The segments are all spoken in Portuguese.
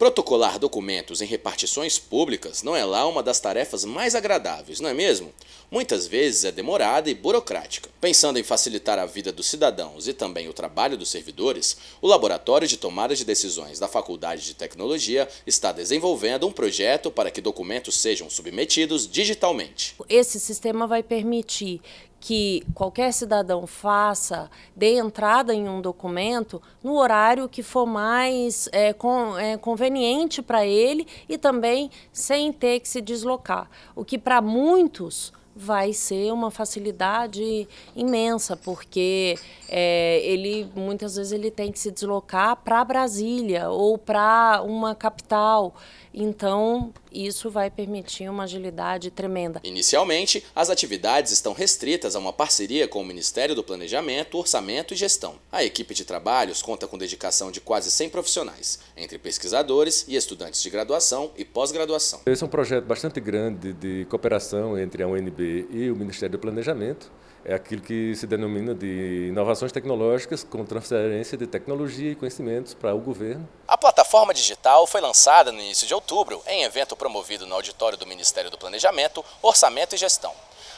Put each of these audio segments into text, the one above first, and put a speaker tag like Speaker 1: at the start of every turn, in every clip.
Speaker 1: Protocolar documentos em repartições públicas não é lá uma das tarefas mais agradáveis, não é mesmo? Muitas vezes é demorada e burocrática. Pensando em facilitar a vida dos cidadãos e também o trabalho dos servidores, o Laboratório de Tomada de Decisões da Faculdade de Tecnologia está desenvolvendo um projeto para que documentos sejam submetidos digitalmente.
Speaker 2: Esse sistema vai permitir que qualquer cidadão faça, dê entrada em um documento no horário que for mais é, com, é, conveniente para ele e também sem ter que se deslocar. O que para muitos vai ser uma facilidade imensa, porque é, ele muitas vezes ele tem que se deslocar para Brasília ou para uma capital. Então, isso vai permitir uma agilidade tremenda.
Speaker 1: Inicialmente, as atividades estão restritas a uma parceria com o Ministério do Planejamento, Orçamento e Gestão. A equipe de trabalhos conta com dedicação de quase 100 profissionais, entre pesquisadores e estudantes de graduação e pós-graduação.
Speaker 3: Esse é um projeto bastante grande de cooperação entre a UNB e, o Ministério do Planejamento, é aquilo que se denomina de inovações tecnológicas com transferência de tecnologia e conhecimentos para o governo.
Speaker 1: A plataforma digital foi lançada no início de outubro em evento promovido no auditório do Ministério do Planejamento, Orçamento e Gestão.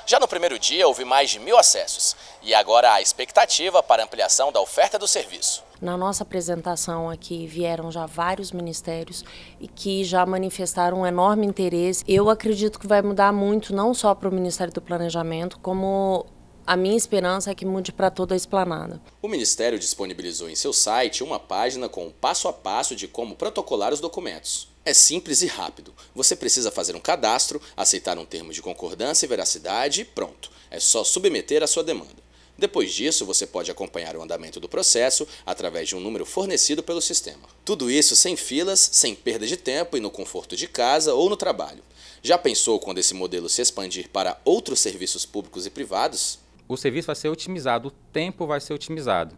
Speaker 1: Já no primeiro dia, houve mais de mil acessos e agora há expectativa para ampliação da oferta do serviço.
Speaker 2: Na nossa apresentação aqui vieram já vários ministérios e que já manifestaram um enorme interesse. Eu acredito que vai mudar muito, não só para o Ministério do Planejamento, como a minha esperança é que mude para toda a esplanada.
Speaker 1: O Ministério disponibilizou em seu site uma página com o passo a passo de como protocolar os documentos. É simples e rápido. Você precisa fazer um cadastro, aceitar um termo de concordância e veracidade e pronto. É só submeter a sua demanda. Depois disso, você pode acompanhar o andamento do processo através de um número fornecido pelo sistema. Tudo isso sem filas, sem perda de tempo e no conforto de casa ou no trabalho. Já pensou quando esse modelo se expandir para outros serviços públicos e privados? O serviço vai ser otimizado, o tempo vai ser otimizado.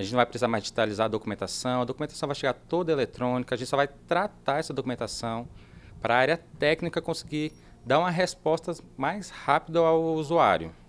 Speaker 1: A gente não vai precisar mais digitalizar a documentação, a documentação vai chegar toda eletrônica, a gente só vai tratar essa documentação para a área técnica conseguir dar uma resposta mais rápida ao usuário.